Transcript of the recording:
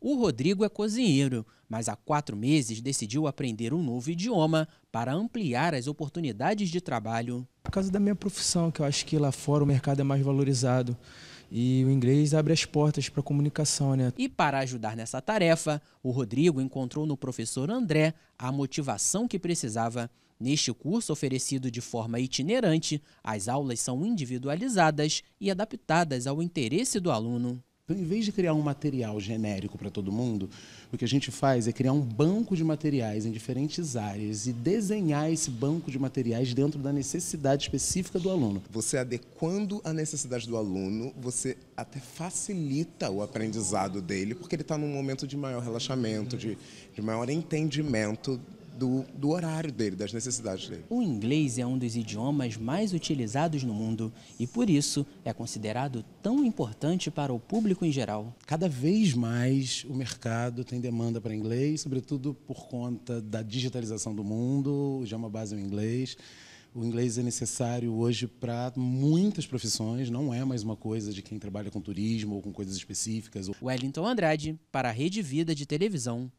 O Rodrigo é cozinheiro, mas há quatro meses decidiu aprender um novo idioma para ampliar as oportunidades de trabalho. Por causa da minha profissão, que eu acho que lá fora o mercado é mais valorizado. E o inglês abre as portas para a comunicação, né? E para ajudar nessa tarefa, o Rodrigo encontrou no professor André a motivação que precisava. Neste curso oferecido de forma itinerante, as aulas são individualizadas e adaptadas ao interesse do aluno. Então, em vez de criar um material genérico para todo mundo, o que a gente faz é criar um banco de materiais em diferentes áreas e desenhar esse banco de materiais dentro da necessidade específica do aluno. Você adequando a necessidade do aluno, você até facilita o aprendizado dele, porque ele está num momento de maior relaxamento, de, de maior entendimento do, do horário dele, das necessidades dele. O inglês é um dos idiomas mais utilizados no mundo e, por isso, é considerado tão importante para o público em geral. Cada vez mais o mercado tem demanda para inglês, sobretudo por conta da digitalização do mundo, já é uma base no inglês. O inglês é necessário hoje para muitas profissões, não é mais uma coisa de quem trabalha com turismo ou com coisas específicas. Wellington Andrade, para a Rede Vida de Televisão.